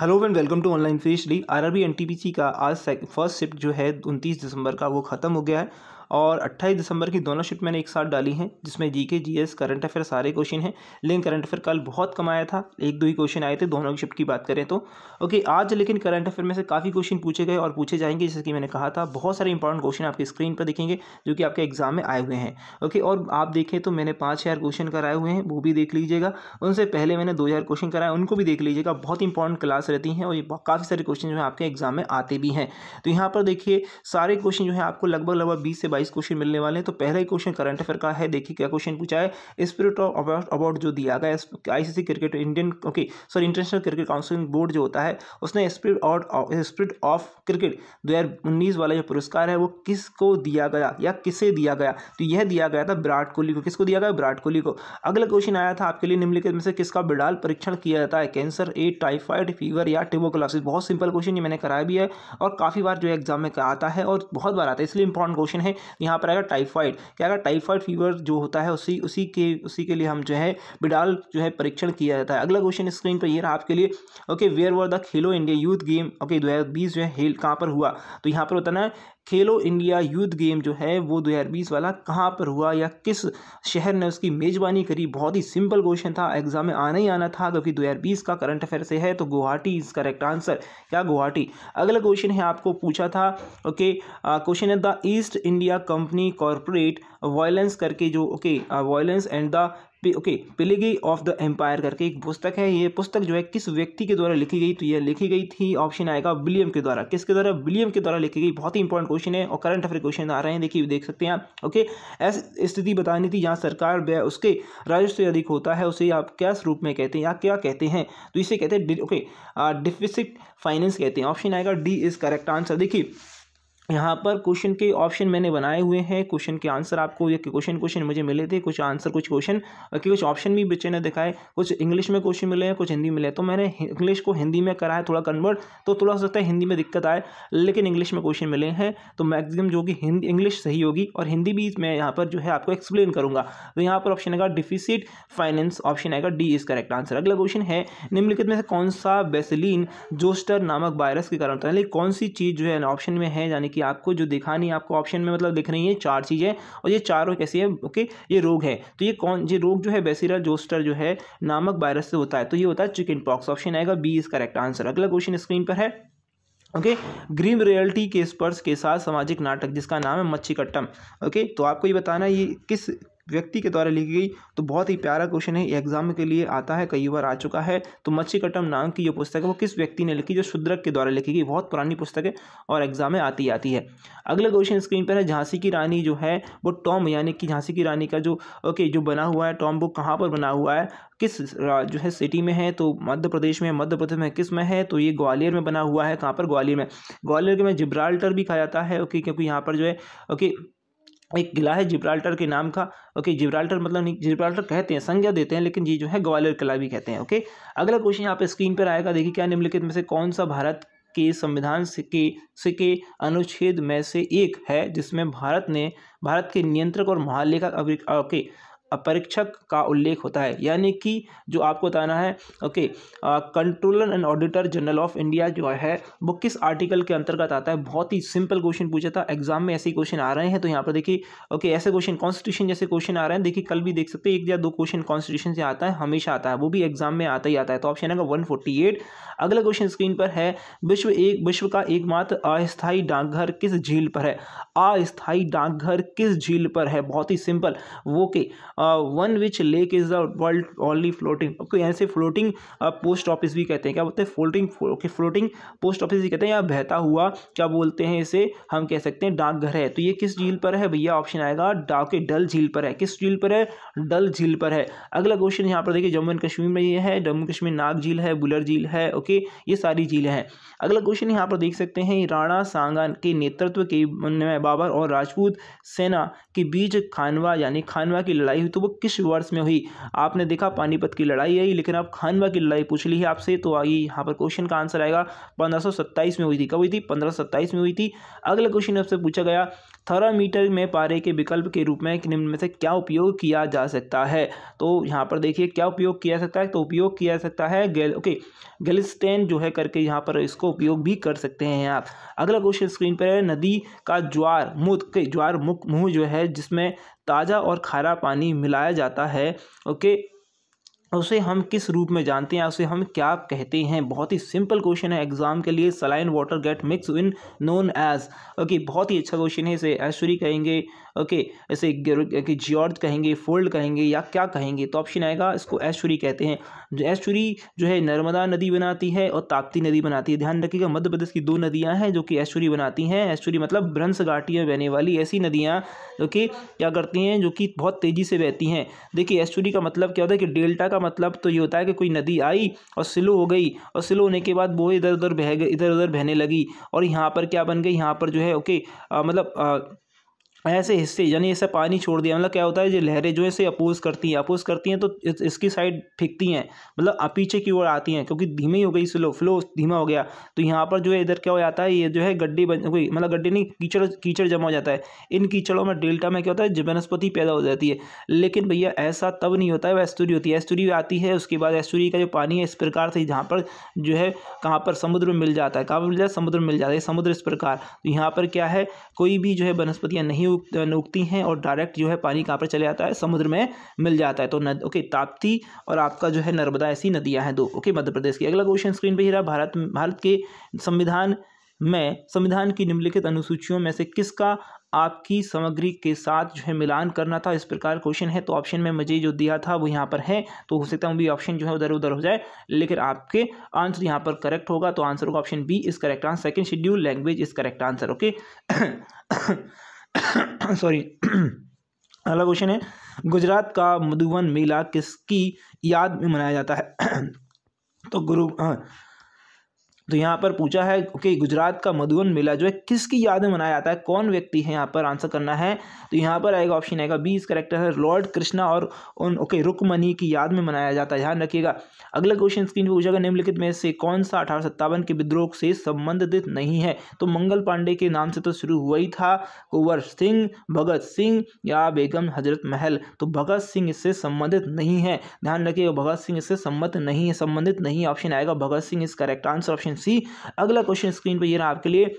hello and welcome to online fish D R R N T P C का आज first shift जो है उनतीस दिसंबर का वो ख़त्म हो गया है और अट्ठाईस दिसंबर की दोनों शिफ्ट मैंने एक साथ डाली हैं जिसमें G K G S current affair सारे क्वेश्चन हैं लेकिन करंट अफेयर कल बहुत कम आया था एक दो ही क्वेश्चन आए थे दोनों की शिफ्ट की बात करें तो ओके आज लेकिन करंट अफेयर में से काफ़ी क्वेश्चन पूछे गए और पूछे जाएंगे जैसे कि मैंने कहा था बहुत सारे इंपॉर्टेंट क्वेश्चन आपके स्क्रीन पर देखेंगे जो कि आपके एग्जाम में आए हुए हैं ओके और आप देखें तो मैंने पाँच हज़ार क्वेश्चन कराए हुए हैं वो भी देख लीजिएगा उनसे पहले मैंने दो हज़ार क्वेश्चन कराए उनको भी देख लीजिएगा बहुत इंपॉर्टेंट क्लास रहती हैं और ये काफ़ी सारे क्वेश्चन जो है आपके एग्जाम में आते भी हैं तो यहाँ पर देखिए सारे क्वेश्चन जो है आपको लगभग लगभग बीस से बाईस क्वेश्चन मिलने वाले हैं तो पहला ही क्वेश्चन करंट अफेयर का है देखिए क्या क्वेश्चन पूछा है स्पिरिट ऑफ अवार्ड जो दिया गया ICC cricket Indian okay sorry international cricket council board जो होता है उसने spirit of spirit of cricket दो वाला जो पुरस्कार है वो किसको दिया गया या किसे दिया गया तो यह दिया गया था विराट कोहली को किसको दिया गया विराट कोहली को अगला क्वेश्चन आया था आपके लिए निम्नलिखित में से किसका बिडाल परीक्षण किया जाता है कैंसर ए टाइफाइड फीवर या टिबोकोलासिस बहुत सिंपल क्वेश्चन ये मैंने कराया भी है और काफ़ी बार जो एग्जाम में आता है और बहुत बार आता है इसलिए इंपॉर्टेंट क्वेश्चन है यहाँ पर आएगा टाइफाइड क्या अगर टाइफाइड फीवर जो होता है उसी उसी के उसी के लिए हम जो है बिडाल जो है परीक्षण किया जाता है अगला क्वेश्चन स्क्रीन पर ये रहा आपके लिए okay where were the Khelo India youth game okay दो जो है हेल कहाँ पर हुआ तो यहाँ पर होता ना खेलो इंडिया यूथ गेम जो है वो 2020 वाला कहाँ पर हुआ या किस शहर ने उसकी मेज़बानी करी बहुत ही सिंपल क्वेश्चन था एग्जाम में आना ही आना था क्योंकि 2020 का करंट अफेयर से है तो गुवाहाटी इज करेक्ट आंसर क्या गुवाहाटी अगला क्वेश्चन है आपको पूछा था ओके क्वेश्चन है the East India Company corporate violence करके जो okay violence and the okay pillage of the empire करके एक पुस्तक है ये पुस्तक जो है किस व्यक्ति के द्वारा लिखी गई तो यह लिखी गई थी ऑप्शन आएगा विलियम के द्वारा किसके द्वारा विलियम के द्वारा लिखी गई बहुत ही इंपॉर्टेंट क्वेश्चन है और करंट अफेयर क्वेश्चन आ रहे हैं देखिए देख सकते हैं आप ओके ऐसी स्थिति बतानी थी जहाँ सरकार व्यय उसके राजस्व अधिक होता है उसे आप क्या रूप में कहते हैं या क्या कहते हैं तो इसे कहते हैं ओके डिफिसिट फाइनेंस कहते हैं ऑप्शन आएगा डी इज करेक्ट आंसर देखिए यहाँ पर क्वेश्चन के ऑप्शन मैंने बनाए हुए हैं क्वेश्चन के आंसर आपको ये क्वेश्चन क्वेश्चन मुझे मिले थे कुछ आंसर कुछ क्वेश्चन कि कुछ ऑप्शन भी बच्चे ने दिखाए कुछ इंग्लिश में क्वेश्चन मिले हैं कुछ हिंदी मिले तो मैंने इंग्लिश को हिंदी में कराया थोड़ा कन्वर्ट तो थोड़ा हो सकता है हिंदी में दिक्कत आए लेकिन इंग्लिश में क्वेश्चन मिले हैं तो मैक्सिमम जो कि हिंदी इंग्लिश सही होगी और हिंदी भी मैं यहाँ पर जो है आपको एक्सप्लेन करूँगा तो यहाँ पर ऑप्शन आएगा डिफिसिट फाइनेंस ऑप्शन आएगा डी इज करेक्ट आंसर अगला क्वेश्चन है निम्नलिखित में से कौन सा बेसिलीन जोस्टर नामक वायरस के कारण होता है कौन सी चीज़ जो है ऑप्शन में है यानी कि कि आपको जो दिखानी आपको ऑप्शन में मतलब दिख रही है चार चीज़ें और ये चारों कैसी है ओके ये रोग है तो ये कौन ये रोग जो है बेसिरा जोस्टर जो है नामक वायरस से होता है तो ये होता है चिकन पॉक्स ऑप्शन आएगा बी इज करेक्ट आंसर अगला क्वेश्चन स्क्रीन पर है ओके ग्रीन रियलिटी के स्पर्श के साथ सामाजिक नाटक जिसका नाम है मच्छी कट्टम ओके तो आपको ये बताना है ये किस व्यक्ति के द्वारा लिखी गई तो बहुत ही प्यारा क्वेश्चन है एग्जाम के लिए आता है कई बार आ चुका है तो मच्छीकटम नाम की जो पुस्तक है वो किस व्यक्ति ने लिखी जो शुद्रक के द्वारा लिखी गई बहुत पुरानी पुस्तक है और एग्जाम में आती आती है अगला क्वेश्चन स्क्रीन पर है झांसी की रानी जो है वो टॉम यानी कि झांसी की रानी का जो ओके जो बना हुआ है टॉम वो कहाँ पर बना हुआ है किस जो है सिटी में है तो मध्य प्रदेश में मध्य प्रदेश में किस में है तो ये ग्वालियर में बना हुआ है कहाँ पर ग्वालियर में ग्वालियर के में जिब्राल्टर भी कहा जाता है ओके क्योंकि यहाँ पर जो है ओके एक किला है जिब्राल्टर के नाम का ओके जिब्राल्टर मतलब नहीं जिब्राल्टर कहते हैं संज्ञा देते हैं लेकिन ये जो है ग्वालियर किला भी कहते हैं ओके अगला क्वेश्चन यहाँ पे स्क्रीन पर आएगा देखिए क्या निम्नलिखित में से कौन सा भारत के संविधान के से के अनुच्छेद में से एक है जिसमें भारत ने भारत के नियंत्रक और महालेखक ओके अपरीक्षक का उल्लेख होता है यानी कि जो आपको बताना है okay controller and auditor general of India जो है वो किस आर्टिकल के अंतर्गत आता है बहुत ही सिंपल क्वेश्चन पूछा था एग्जाम में ऐसे क्वेश्चन आ रहे हैं तो यहाँ पर देखिए ओके ऐसे क्वेश्चन कॉन्स्टिट्यूशन जैसे क्वेश्चन आ रहे हैं देखिए कल भी देख सकते एक या दो क्वेश्चन कॉन्स्टिट्यूशन से आता है हमेशा आता है वो भी एग्जाम में आता ही आता है तो ऑप्शन आएगा वन अगला क्वेश्चन स्क्रीन पर है विश्व एक विश्व का एकमात्र अस्थायी डाकघर किस झील पर है अस्थायी डाकघर किस झील पर है बहुत ही सिंपल वो के one which lake is the world only floating okay यहाँ से फ्लोटिंग पोस्ट ऑफिस भी कहते हैं क्या बोलते हैं floating okay floating post office भी कहते हैं या बहता हुआ क्या बोलते हैं इसे हम कह सकते हैं डाकघर है तो ये किस झील पर है भैया ऑप्शन आएगा डाके डल झील पर है किस झील पर है डल झील पर है अगला क्वेश्चन यहाँ पर देखिए जम्मू एंड कश्मीर में ये है जम्मू कश्मीर नाग झील है बुलर झील है ओके ये सारी झीलें हैं अगला क्वेश्चन यहाँ पर देख सकते हैं राणा सांगा के नेतृत्व के बाबर और राजपूत सेना के बीच खानवा यानी खानवा की लड़ाई हुई तो वो किस वर्ष में हुई आपने देखा पानीपत की लड़ाई आई लेकिन अब खानवा की लड़ाई पूछ ली है आपसे तो आइए यहाँ पर क्वेश्चन का आंसर आएगा पंद्रह में हुई थी कब हुई थी पंद्रह में हुई थी अगला क्वेश्चन आपसे पूछा गया थर्मामीटर में पारे के विकल्प के रूप में निम्न में से क्या उपयोग किया जा सकता है तो यहाँ पर देखिए क्या उपयोग किया सकता है तो उपयोग किया जा सकता है गेल ओके गेलिस्टेन जो है करके यहाँ पर इसको उपयोग भी कर सकते हैं आप अगला क्वेश्चन स्क्रीन पर है नदी का ज्वार मुद के ज्वार मुख मुँह जो है जिसमें ताज़ा और खारा पानी मिलाया जाता है ओके उसे हम किस रूप में जानते हैं उसे हम क्या कहते हैं बहुत ही सिंपल क्वेश्चन है एग्जाम के लिए saline water get mix in known as okay बहुत ही अच्छा क्वेश्चन है इसे ऐश्वरी कहेंगे ओके ऐसे जियॉर्ज कहेंगे फोल्ड कहेंगे या क्या कहेंगे तो ऑप्शन आएगा इसको ऐश्वरी कहते हैं जो जो है नर्मदा नदी बनाती है और ताप्ती नदी बनाती है ध्यान रखिएगा मध्य प्रदेश की दो नदियाँ हैं जो कि ऐश्वरी बनाती हैं ऐश्वरी मतलब भ्रंश घाटी में बहने वाली ऐसी नदियाँ जो कि क्या करती हैं जो कि बहुत तेज़ी से बहती हैं देखिए ऐश्वरी का मतलब क्या होता है कि डेल्टा का मतलब तो ये होता है कि कोई नदी आई और स्लो हो गई और स्लो होने के बाद वो इधर उधर बह इधर उधर बहने लगी और यहाँ पर क्या बन गई यहाँ पर जो है ओके आ, मतलब आ, ऐसे हिस्से यानी ऐसे पानी छोड़ दिया मतलब क्या होता है जो लहरें जो है इसे अपोज करती हैं अपोज करती हैं तो इस, इसकी साइड फेंकती हैं मतलब पीछे की ओर आती हैं क्योंकि धीमी हो गई स्लो फ्लो धीमा हो गया तो यहाँ पर जो है इधर क्या हो जाता है ये जो है गड्ढे बन कोई मतलब गड्ढे नहीं कीचड़ कीचड़ जमा हो जाता है इन कीचड़ों में डेल्टा में क्या होता है वनस्पति पैदा हो जाती है लेकिन भैया ऐसा तब नहीं होता है वह एस्तुरी होती है एस्तुरी आती है उसके बाद एस्तुरी का जो पानी है इस प्रकार से जहाँ पर जो है कहाँ पर समुद्र में मिल जाता है कहाँ पर मिल जाता है समुद्र में मिल जाता है समुद्र इस प्रकार तो यहाँ पर क्या है कोई भी जो है वनस्पतियाँ नहीं उगती हैं और डायरेक्ट जो है पानी कहाँ पर चले जाता है समुद्र में मिल जाता है तो नद ओके ताप्ती और आपका जो है नर्मदा ऐसी नदियाँ हैं दो ओके मध्य प्रदेश की अगला क्वेश्चन स्क्रीन पर ही रहा भारत भारत के संविधान में संविधान की निम्नलिखित अनुसूचियों में से किसका आपकी सामग्री के साथ जो है मिलान करना था इस प्रकार क्वेश्चन है तो ऑप्शन में मुझे जो दिया था वो यहाँ पर है तो हो सकता है भी ऑप्शन जो है उधर उधर हो जाए लेकिन आपके आंसर यहाँ पर करेक्ट होगा तो आंसर होगा option B is correct answer second schedule language is correct answer okay sorry अगला क्वेश्चन है गुजरात का मधुबन मेला किसकी याद में मनाया जाता है तो गुरु हाँ, तो यहाँ पर पूछा है कि गुजरात का मधुबन मेला जो है किसकी याद में मनाया जाता है कौन व्यक्ति है यहाँ पर आंसर करना है तो यहाँ पर आएगा ऑप्शन आएगा बी इसका करेक्टर है लॉर्ड कृष्णा और उन ओके रुकमणि की याद में मनाया जाता है ध्यान रखिएगा अगला क्वेश्चन स्क्रीन पर पूछेगा निम्नलिखित में से कौन सा अठारह के विद्रोह से संबंधित नहीं है तो मंगल पांडे के नाम से तो शुरू हुआ ही था कुंवर सिंह भगत सिंह या बेगम हजरत महल तो भगत सिंह इससे संबंधित नहीं है ध्यान रखिएगा भगत सिंह इससे संबंधित नहीं है संबंधित नहीं ऑप्शन आएगा भगत सिंह इस करेक्ट आंसर ऑप्शन सी अगला क्वेश्चन स्क्रीन पर यह रहा आपके लिए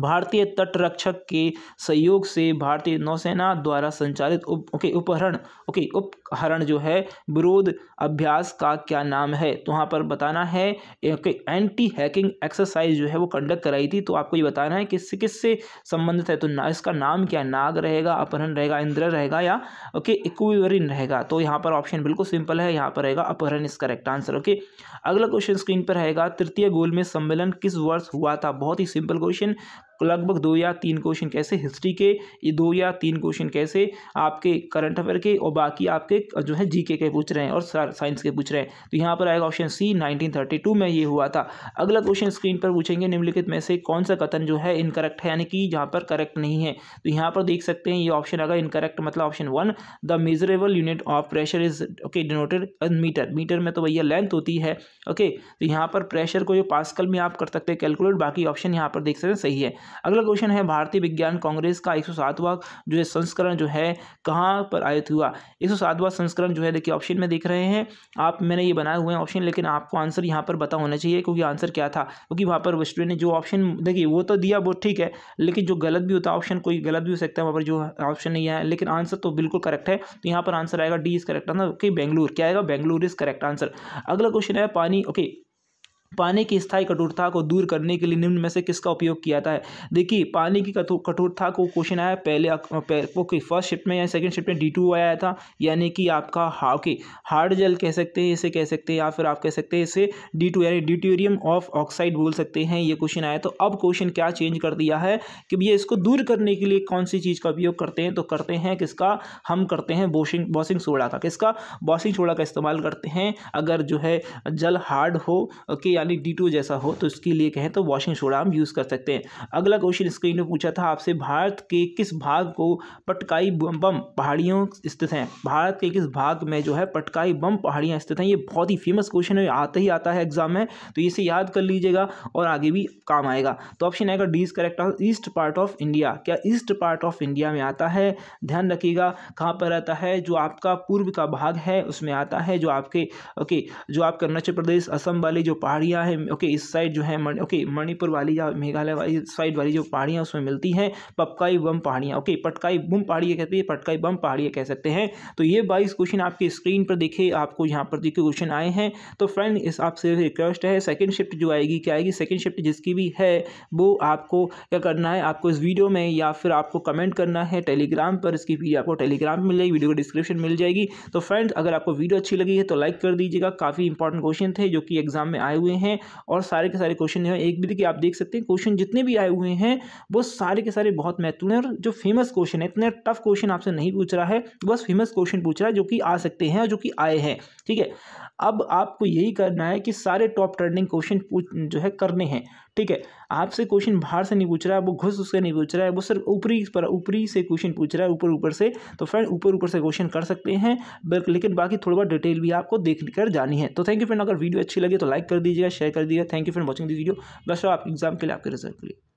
भारतीय तटरक्षक के सहयोग से भारतीय नौसेना द्वारा संचालित उप ओके उपहरण ओके उपहरण जो है विरोध अभ्यास का क्या नाम है तो वहाँ पर बताना है ओके एंटी हैकिंग एक्सरसाइज जो है वो कंडक्ट कराई थी तो आपको ये बताना है कि किससे किससे संबंधित है तो ना, इसका नाम क्या नाग रहेगा अपहरण रहेगा इंद्र रहेगा या ओके इक्विवरिन रहेगा तो यहाँ पर ऑप्शन बिल्कुल सिंपल है यहाँ पर रहेगा अपहरण इसका करेक्ट आंसर ओके अगला क्वेश्चन स्क्रीन पर रहेगा तृतीय गोल में सम्मेलन किस वर्ष हुआ था बहुत ही सिंपल क्वेश्चन लगभग दो या तीन क्वेश्चन कैसे हिस्ट्री के ये दो या तीन क्वेश्चन कैसे आपके करंट अफेयर के और बाकी आपके जो है जीके के पूछ रहे हैं और साइंस के पूछ रहे हैं तो यहाँ पर आएगा ऑप्शन सी 1932 में ये हुआ था अगला क्वेश्चन स्क्रीन पर पूछेंगे निम्नलिखित में से कौन सा कथन जो है इनकरेक्ट है यानी कि यहाँ पर करेक्ट नहीं है तो यहाँ पर देख सकते हैं ये ऑप्शन आगा इनकरेक्ट मतलब option one the measurable unit of pressure is okay denoted meter meter में तो भैया लेंथ होती है ओके तो यहाँ पर प्रेशर को जो पासकल में आप कर सकते हैं कैलकुलेट बाकी ऑप्शन यहाँ पर देख सकते हैं सही है अगला क्वेश्चन है भारतीय विज्ञान कांग्रेस का एक जो है संस्करण जो है कहाँ पर आयत हुआ एक संस्करण जो है देखिए ऑप्शन में देख रहे हैं आप मैंने ये बनाए हुए हैं ऑप्शन लेकिन आपको आंसर यहाँ पर पता होना चाहिए क्योंकि आंसर क्या था क्योंकि वहाँ पर स्टूडेंट ने जो ऑप्शन देखिए वो तो दिया वो ठीक है लेकिन जो गलत भी होता है ऑप्शन कोई गलत भी हो सकता है वहाँ पर जो ऑप्शन नहीं आया लेकिन आंसर तो बिल्कुल करेक्ट है तो यहाँ पर आंसर आएगा D is correct answer okay Bengaluru क्या आएगा बेंगलुरु इज करेक्ट आंसर अगला क्वेश्चन है पानी ओके okay, पानी की स्थायी कठोरता को दूर करने के लिए निम्न में से किसका उपयोग किया जाता है देखिए पानी की कठोरता को क्वेश्चन आया पहले ओके फर्स्ट शिफ्ट में या सेकंड शिफ्ट में डी टू आया था यानी कि आपका हा ओके हार्ड जल कह सकते हैं इसे कह सकते हैं या फिर आप कह सकते हैं इसे डी टू यानी ड्यूटेरियम ऑफ ऑक्साइड बोल सकते हैं ये क्वेश्चन आया तो अब क्वेश्चन क्या चेंज कर दिया है कि भैया इसको दूर करने के लिए कौन सी चीज़ का उपयोग करते हैं तो करते हैं किसका हम करते हैं बोशिंग बॉसिंग सोडा का किसका बॉसिंग सोडा का इस्तेमाल करते हैं अगर जो है जल हार्ड हो ओके यानी डी जैसा हो तो इसके लिए कहें तो वॉशिंग सोडा हम यूज़ कर सकते हैं अगला क्वेश्चन स्क्रीन में पूछा था आपसे भारत के किस भाग को पटकाई बम पहाड़ियों स्थित हैं भारत के किस भाग में जो है पटकाई बम पहाड़ियाँ स्थित हैं ये बहुत ही फेमस क्वेश्चन है आते ही आता है एग्जाम में तो इसे याद कर लीजिएगा और आगे भी काम आएगा तो ऑप्शन आएगा D is correct east part of India क्या ईस्ट पार्ट ऑफ इंडिया में आता है ध्यान रखिएगा कहाँ पर आता है जो आपका पूर्व का भाग है उसमें आता है जो आपके ओके जो आपका अरुणाचल प्रदेश असम वाले जो पहाड़ियाँ पहाड़ियाँ है ओके इस साइड जो है ओके मणिपुर वाली या मेघालय वाली साइड वाली जो पहाड़ियाँ उसमें मिलती हैं पपकाई बम पहाड़ियाँ ओके पटकाई बम पहाड़ियाँ कहती है पटकाई बम पहाड़ियाँ कह सकते हैं तो ये बाईस क्वेश्चन आपकी स्क्रीन पर देखे आपको यहाँ पर देखिए क्वेश्चन आए हैं तो फ्रेंड इस आपसे रिक्वेस्ट है सेकेंड शिफ्ट जो आएगी क्या आएगी सेकेंड शिफ्ट जिसकी भी है वो आपको क्या करना है आपको इस वीडियो में या फिर आपको कमेंट करना है टेलीग्राम पर इसकी वीडियो आपको टेलीग्राम मिल जाएगी वीडियो को डिस्क्रिप्शन मिल जाएगी तो फ्रेंड अगर आपको वीडियो अच्छी लगी है तो लाइक कर दीजिएगा काफ़ी इंपॉर्टेंट क्वेश्चन थे जो कि एग्जाम में आए हुए हैं हैं और सारे के सारे क्वेश्चन जो है एक भी देखिए आप देख सकते हैं क्वेश्चन जितने भी आए हुए हैं वो सारे के सारे बहुत महत्वपूर्ण हैं और जो फेमस क्वेश्चन है इतने टफ क्वेश्चन आपसे नहीं पूछ रहा है बस फेमस क्वेश्चन पूछ रहा है जो कि आ सकते हैं और जो कि आए हैं ठीक है अब आपको यही करना है कि सारे टॉप ट्रेंडिंग क्वेश्चन जो है करने हैं ठीक है आपसे क्वेश्चन बाहर से नहीं पूछ रहा है वो घुस उससे नहीं पूछ रहा है वो सिर्फ ऊपरी पर ऊपरी से क्वेश्चन पूछ रहा है ऊपर ऊपर से तो फ्रेंड ऊपर ऊपर से क्वेश्चन कर सकते हैं लेकिन बाकी थोड़ा बहुत डिटेल भी आपको देख कर जानी है तो थैंक यू फ्रेंड अगर वीडियो अच्छी लगी तो लाइक कर दीजिएगा शेयर कर दीजिएगा thank you friend watching this video बस आप एग्जाम के लिए आपके रिजल्ट के लिए